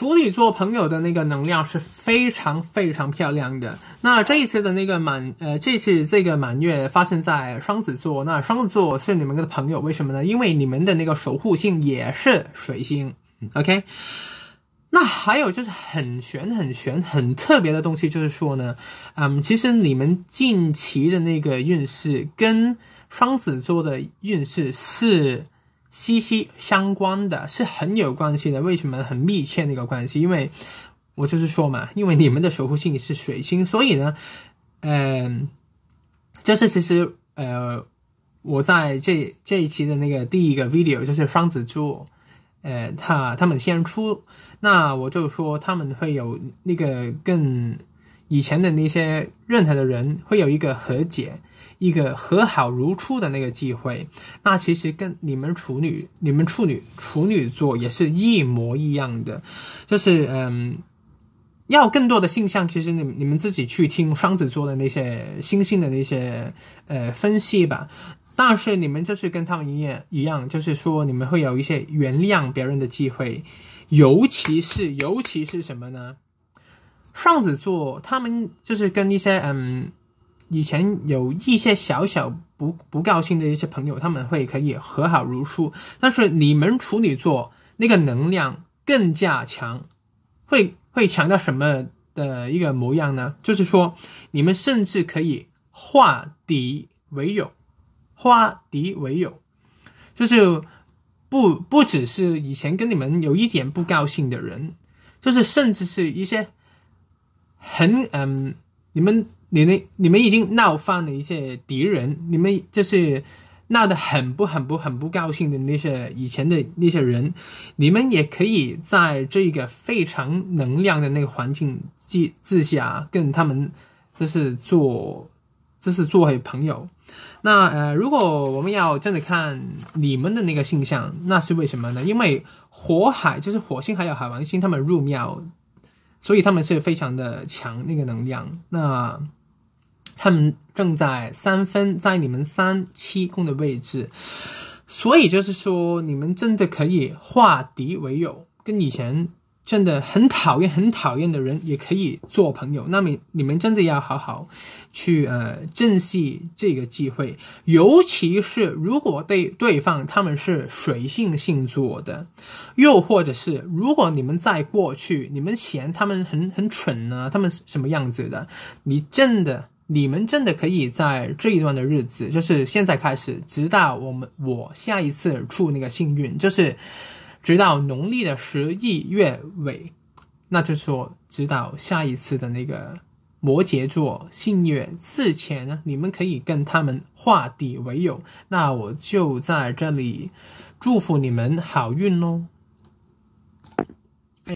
处女座朋友的那个能量是非常非常漂亮的。那这一次的那个满，呃，这次这个满月发生在双子座。那双子座是你们的朋友，为什么呢？因为你们的那个守护星也是水星。OK。那还有就是很玄、很玄、很特别的东西，就是说呢，嗯，其实你们近期的那个运势跟双子座的运势是。息息相关的是很有关系的，为什么很密切的一个关系？因为我就是说嘛，因为你们的守护星是水星，所以呢，嗯，这是其实呃，我在这这一期的那个第一个 video 就是双子座，呃，他他们先出，那我就说他们会有那个更。以前的那些任何的人会有一个和解、一个和好如初的那个机会，那其实跟你们处女、你们处女、处女座也是一模一样的，就是嗯，要更多的现象，其实你你们自己去听双子座的那些星星的那些呃分析吧。但是你们就是跟他们一样一样，就是说你们会有一些原谅别人的机会，尤其是，尤其是什么呢？双子座，他们就是跟一些嗯，以前有一些小小不不高兴的一些朋友，他们会可以和好如初。但是你们处女座那个能量更加强，会会强调什么的一个模样呢？就是说，你们甚至可以化敌为友，化敌为友，就是不不只是以前跟你们有一点不高兴的人，就是甚至是一些。很嗯，你们你那你们已经闹翻了一些敌人，你们就是闹得很不很不很不高兴的那些以前的那些人，你们也可以在这个非常能量的那个环境之之下跟他们就是做就是做朋友。那呃，如果我们要这样子看你们的那个现象，那是为什么呢？因为火海就是火星还有海王星，他们入庙。所以他们是非常的强那个能量，那他们正在三分在你们三七宫的位置，所以就是说你们真的可以化敌为友，跟以前。真的很讨厌，很讨厌的人也可以做朋友。那么你们真的要好好去呃珍惜这个机会，尤其是如果对对方他们是水性星座的，又或者是如果你们在过去你们嫌他们很很蠢呢，他们是什么样子的？你真的你们真的可以在这一段的日子，就是现在开始，直到我们我下一次处那个幸运，就是。直到农历的十一月尾，那就是说，直到下一次的那个摩羯座新月之前呢，你们可以跟他们化敌为友。那我就在这里祝福你们好运喽。